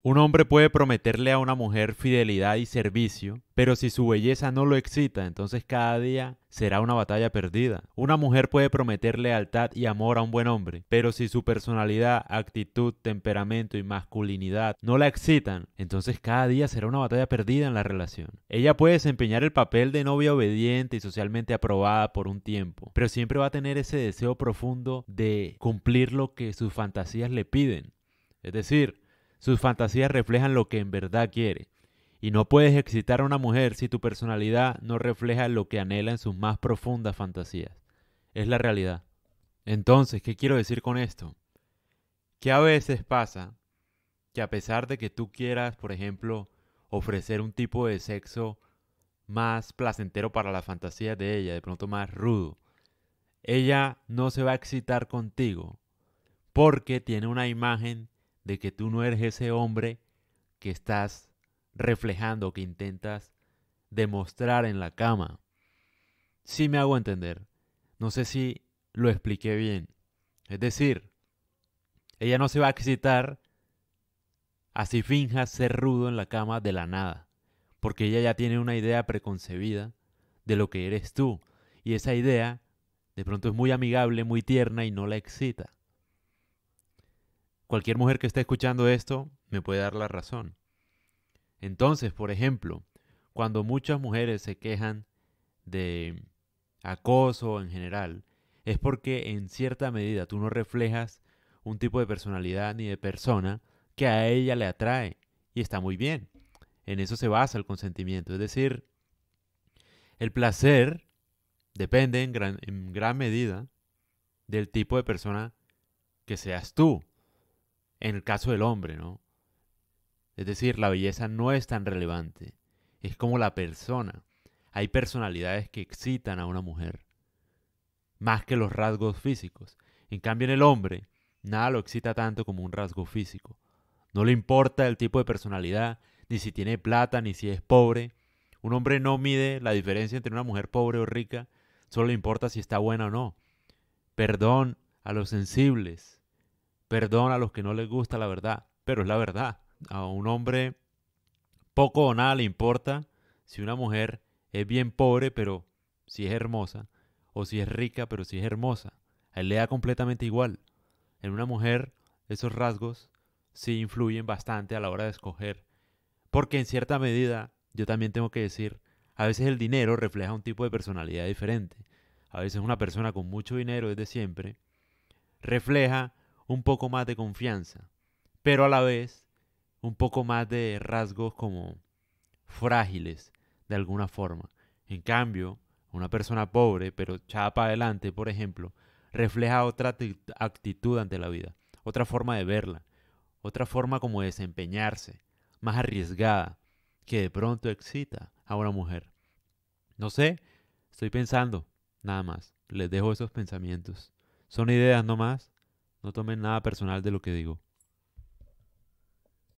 Un hombre puede prometerle a una mujer fidelidad y servicio, pero si su belleza no lo excita, entonces cada día será una batalla perdida. Una mujer puede prometer lealtad y amor a un buen hombre, pero si su personalidad, actitud, temperamento y masculinidad no la excitan, entonces cada día será una batalla perdida en la relación. Ella puede desempeñar el papel de novia obediente y socialmente aprobada por un tiempo, pero siempre va a tener ese deseo profundo de cumplir lo que sus fantasías le piden. Es decir, sus fantasías reflejan lo que en verdad quiere. Y no puedes excitar a una mujer si tu personalidad no refleja lo que anhela en sus más profundas fantasías. Es la realidad. Entonces, ¿qué quiero decir con esto? Que a veces pasa que a pesar de que tú quieras, por ejemplo, ofrecer un tipo de sexo más placentero para las fantasías de ella, de pronto más rudo, ella no se va a excitar contigo porque tiene una imagen de que tú no eres ese hombre que estás reflejando, que intentas demostrar en la cama. Sí me hago entender. No sé si lo expliqué bien. Es decir, ella no se va a excitar así finjas ser rudo en la cama de la nada, porque ella ya tiene una idea preconcebida de lo que eres tú, y esa idea de pronto es muy amigable, muy tierna y no la excita cualquier mujer que esté escuchando esto me puede dar la razón. Entonces, por ejemplo, cuando muchas mujeres se quejan de acoso en general, es porque en cierta medida tú no reflejas un tipo de personalidad ni de persona que a ella le atrae. Y está muy bien. En eso se basa el consentimiento. Es decir, el placer depende en gran, en gran medida del tipo de persona que seas tú en el caso del hombre, ¿no? Es decir, la belleza no es tan relevante, es como la persona. Hay personalidades que excitan a una mujer, más que los rasgos físicos. En cambio, en el hombre, nada lo excita tanto como un rasgo físico. No le importa el tipo de personalidad, ni si tiene plata, ni si es pobre. Un hombre no mide la diferencia entre una mujer pobre o rica, solo le importa si está buena o no. Perdón a los sensibles, perdona a los que no les gusta la verdad, pero es la verdad. A un hombre poco o nada le importa si una mujer es bien pobre, pero si es hermosa, o si es rica, pero si es hermosa. A él le da completamente igual. En una mujer esos rasgos sí influyen bastante a la hora de escoger. Porque en cierta medida, yo también tengo que decir, a veces el dinero refleja un tipo de personalidad diferente. A veces una persona con mucho dinero desde siempre refleja un poco más de confianza, pero a la vez un poco más de rasgos como frágiles de alguna forma. En cambio, una persona pobre pero echada para adelante, por ejemplo, refleja otra actitud ante la vida, otra forma de verla, otra forma como desempeñarse, más arriesgada, que de pronto excita a una mujer. No sé, estoy pensando, nada más. Les dejo esos pensamientos. Son ideas no más. No tomen nada personal de lo que digo.